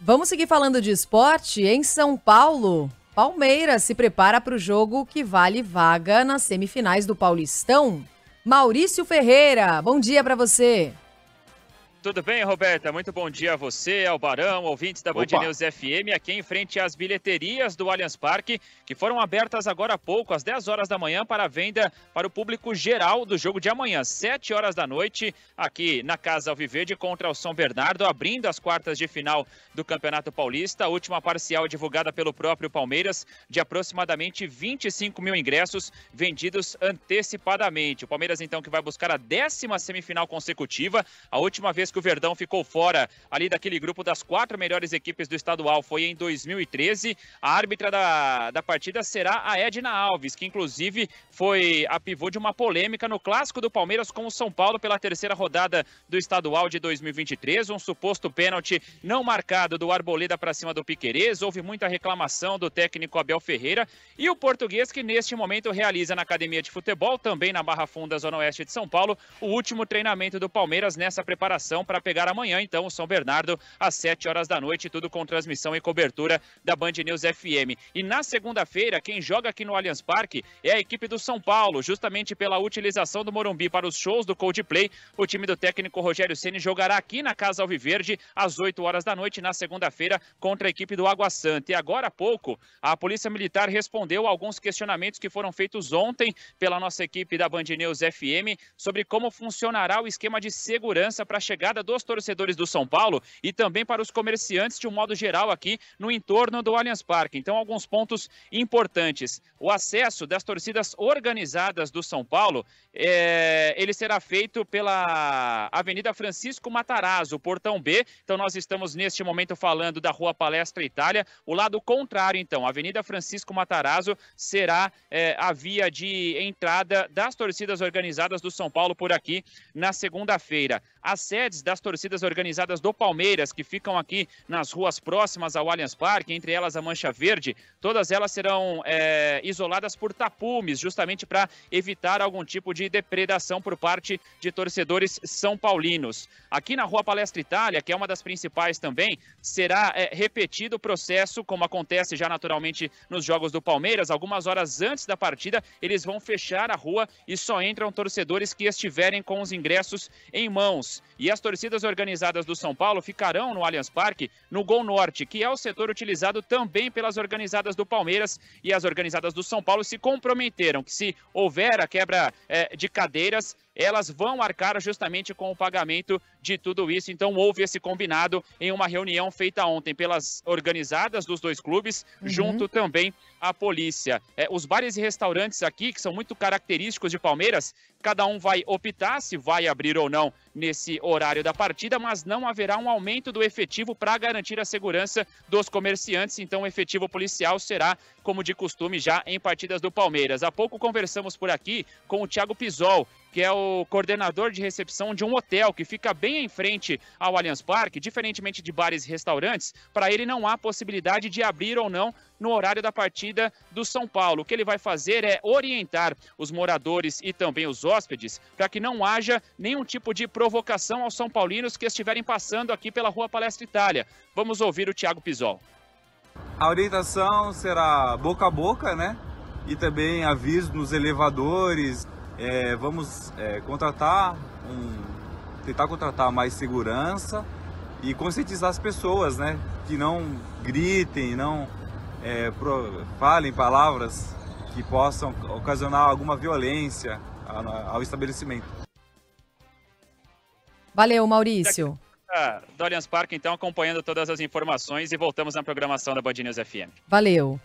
Vamos seguir falando de esporte. Em São Paulo, Palmeiras se prepara para o jogo que vale vaga nas semifinais do Paulistão. Maurício Ferreira, bom dia para você. Tudo bem, Roberta? Muito bom dia a você, ao Barão, ouvintes da Band Opa. News FM, aqui em frente às bilheterias do Allianz Parque, que foram abertas agora há pouco, às 10 horas da manhã, para venda para o público geral do jogo de amanhã, 7 horas da noite, aqui na Casa Alviverde contra o São Bernardo, abrindo as quartas de final do Campeonato Paulista. A última parcial divulgada pelo próprio Palmeiras, de aproximadamente 25 mil ingressos vendidos antecipadamente. O Palmeiras, então, que vai buscar a décima semifinal consecutiva, a última vez vez que o Verdão ficou fora ali daquele grupo das quatro melhores equipes do estadual foi em 2013. A árbitra da, da partida será a Edna Alves, que inclusive foi a pivô de uma polêmica no clássico do Palmeiras com o São Paulo pela terceira rodada do estadual de 2023. Um suposto pênalti não marcado do Arboleda para cima do Piquerez. Houve muita reclamação do técnico Abel Ferreira e o português que neste momento realiza na academia de futebol, também na Barra Funda, Zona Oeste de São Paulo, o último treinamento do Palmeiras nessa preparação para pegar amanhã, então, o São Bernardo, às 7 horas da noite, tudo com transmissão e cobertura da Band News FM. E na segunda-feira, quem joga aqui no Allianz Parque é a equipe do São Paulo, justamente pela utilização do Morumbi para os shows do Coldplay. O time do técnico Rogério Ceni jogará aqui na Casa Alviverde às 8 horas da noite na segunda-feira contra a equipe do Água Santa. E agora há pouco, a Polícia Militar respondeu a alguns questionamentos que foram feitos ontem pela nossa equipe da Band News FM sobre como funcionará o esquema de segurança para chegar chegada dos torcedores do São Paulo e também para os comerciantes de um modo geral aqui no entorno do Allianz Parque. Então, alguns pontos importantes. O acesso das torcidas organizadas do São Paulo, é, ele será feito pela Avenida Francisco Matarazzo, portão B. Então, nós estamos neste momento falando da Rua Palestra Itália. O lado contrário, então, a Avenida Francisco Matarazzo será é, a via de entrada das torcidas organizadas do São Paulo por aqui na segunda-feira. As sedes unidades das torcidas organizadas do Palmeiras, que ficam aqui nas ruas próximas ao Allianz Parque, entre elas a Mancha Verde, todas elas serão é, isoladas por tapumes, justamente para evitar algum tipo de depredação por parte de torcedores são paulinos. Aqui na Rua Palestra Itália, que é uma das principais também, será é, repetido o processo, como acontece já naturalmente nos Jogos do Palmeiras. Algumas horas antes da partida, eles vão fechar a rua e só entram torcedores que estiverem com os ingressos em mãos. E as torcidas organizadas do São Paulo ficarão no Allianz Parque, no Gol Norte, que é o setor utilizado também pelas organizadas do Palmeiras. E as organizadas do São Paulo se comprometeram que, se houver a quebra é, de cadeiras, elas vão arcar justamente com o pagamento de tudo isso. Então houve esse combinado em uma reunião feita ontem pelas organizadas dos dois clubes, uhum. junto também à polícia. É, os bares e restaurantes aqui, que são muito característicos de Palmeiras, cada um vai optar se vai abrir ou não nesse horário da partida, mas não haverá um aumento do efetivo para garantir a segurança dos comerciantes. Então, o efetivo policial será, como de costume, já em partidas do Palmeiras. Há pouco conversamos por aqui com o Thiago Pizol que é o coordenador de recepção de um hotel que fica bem em frente ao Allianz Parque, diferentemente de bares e restaurantes, para ele não há possibilidade de abrir ou não no horário da partida do São Paulo. O que ele vai fazer é orientar os moradores e também os hóspedes para que não haja nenhum tipo de provocação aos são paulinos que estiverem passando aqui pela Rua Palestra Itália. Vamos ouvir o Tiago Pisol. A orientação será boca a boca, né? E também aviso nos elevadores, é, vamos é, contratar um, tentar contratar mais segurança e conscientizar as pessoas, né, que não gritem, não é, pro, falem palavras que possam ocasionar alguma violência ao estabelecimento. Valeu, Maurício. Ah, Dorian então, acompanhando todas as informações e voltamos na programação da Band News FM. Valeu.